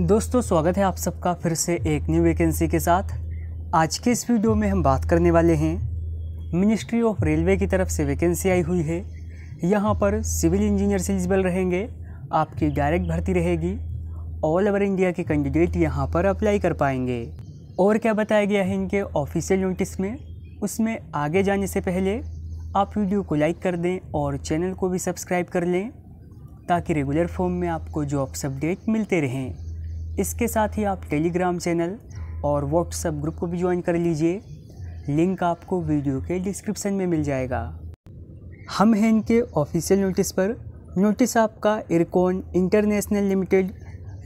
दोस्तों स्वागत है आप सबका फिर से एक न्यू वैकेंसी के साथ आज के इस वीडियो में हम बात करने वाले हैं मिनिस्ट्री ऑफ रेलवे की तरफ से वैकेंसी आई हुई है यहाँ पर सिविल इंजीनियर एलिजिबल रहेंगे आपकी डायरेक्ट भर्ती रहेगी ऑल ओवर इंडिया के कैंडिडेट यहाँ पर अप्लाई कर पाएंगे और क्या बताया गया है इनके ऑफिशियल नोटिस में उसमें आगे जाने से पहले आप वीडियो को लाइक कर दें और चैनल को भी सब्सक्राइब कर लें ताकि रेगुलर फॉर्म में आपको जॉब्स अपडेट मिलते रहें इसके साथ ही आप टेलीग्राम चैनल और व्हाट्सएप ग्रुप को भी ज्वाइन कर लीजिए लिंक आपको वीडियो के डिस्क्रिप्शन में मिल जाएगा हम हैं इनके ऑफिशियल नोटिस पर नोटिस आपका इरकॉन इंटरनेशनल लिमिटेड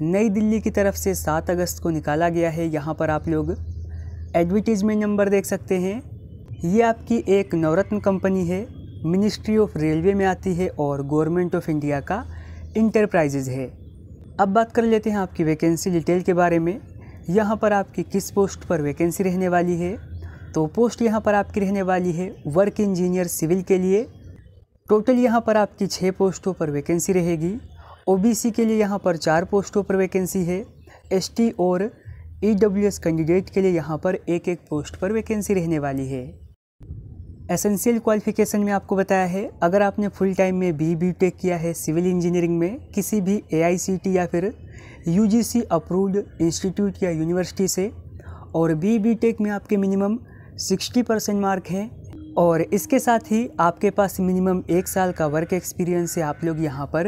नई दिल्ली की तरफ से सात अगस्त को निकाला गया है यहाँ पर आप लोग एडवर्टीजमेंट नंबर देख सकते हैं ये आपकी एक नवरत्न कंपनी है मिनिस्ट्री ऑफ रेलवे में आती है और गवर्नमेंट ऑफ इंडिया का इंटरप्राइजेज है अब बात कर लेते हैं आपकी वैकेंसी डिटेल के बारे में यहाँ पर आपकी किस पोस्ट पर वैकेंसी रहने वाली है तो पोस्ट यहाँ पर आपकी रहने वाली है वर्क इंजीनियर सिविल के लिए टोटल यहाँ पर आपकी छः पोस्टों पर वैकेंसी रहेगी ओबीसी के लिए यहाँ पर चार पोस्टों पर वैकेंसी है एसटी और ईडब्ल्यूएस e कैंडिडेट के लिए यहाँ पर एक एक पोस्ट पर वैकेंसी रहने वाली है एसेंशियल क्वालिफिकेशन में आपको बताया है अगर आपने फुल टाइम में बी बी टेक किया है सिविल इंजीनियरिंग में किसी भी ए या फिर यू अप्रूव्ड इंस्टीट्यूट या यूनिवर्सिटी से और बी बी टेक में आपके मिनिमम 60 परसेंट मार्क हैं और इसके साथ ही आपके पास मिनिमम एक साल का वर्क एक्सपीरियंस है आप लोग यहाँ पर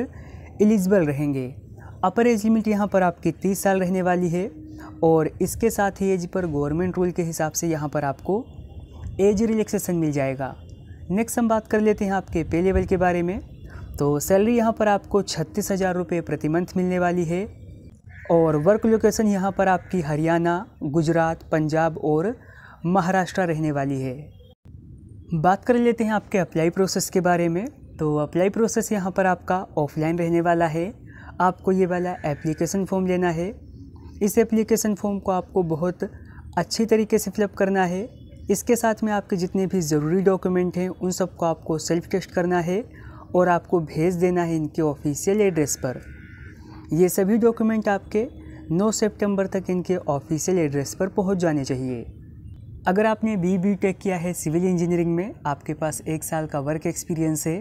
एलिजिबल रहेंगे अपर एज लिमिट यहाँ पर आपकी तीस साल रहने वाली है और इसके साथ ही एज पर गवर्नमेंट रूल के हिसाब से यहाँ पर आपको एज रिलैक्सेशन मिल जाएगा नेक्स्ट हम बात कर लेते हैं आपके पे लेवल के बारे में तो सैलरी यहाँ पर आपको छत्तीस हज़ार रुपये प्रति मंथ मिलने वाली है और वर्क लोकेशन यहाँ पर आपकी हरियाणा गुजरात पंजाब और महाराष्ट्र रहने वाली है बात कर लेते हैं आपके अप्लाई प्रोसेस के बारे में तो अप्लाई प्रोसेस यहाँ पर आपका ऑफलाइन रहने वाला है आपको ये वाला एप्लीकेशन फॉर्म लेना है इस एप्लीकेशन फॉर्म को आपको बहुत अच्छी तरीके से फिलअप करना है इसके साथ में आपके जितने भी ज़रूरी डॉक्यूमेंट हैं उन सबको आपको सेल्फ टेस्ट करना है और आपको भेज देना है इनके ऑफिशियल एड्रेस पर ये सभी डॉक्यूमेंट आपके 9 सितंबर तक इनके ऑफिशियल एड्रेस पर पहुंच जाने चाहिए अगर आपने बी बी टेक किया है सिविल इंजीनियरिंग में आपके पास एक साल का वर्क एक्सपीरियंस है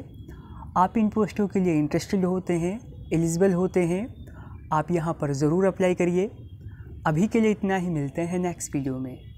आप इन पोस्टों के लिए इंटरेस्टेड होते हैं एलिजिबल होते हैं आप यहाँ पर ज़रूर अप्लाई करिए अभी के लिए इतना ही मिलते हैं नेक्स्ट वीडियो में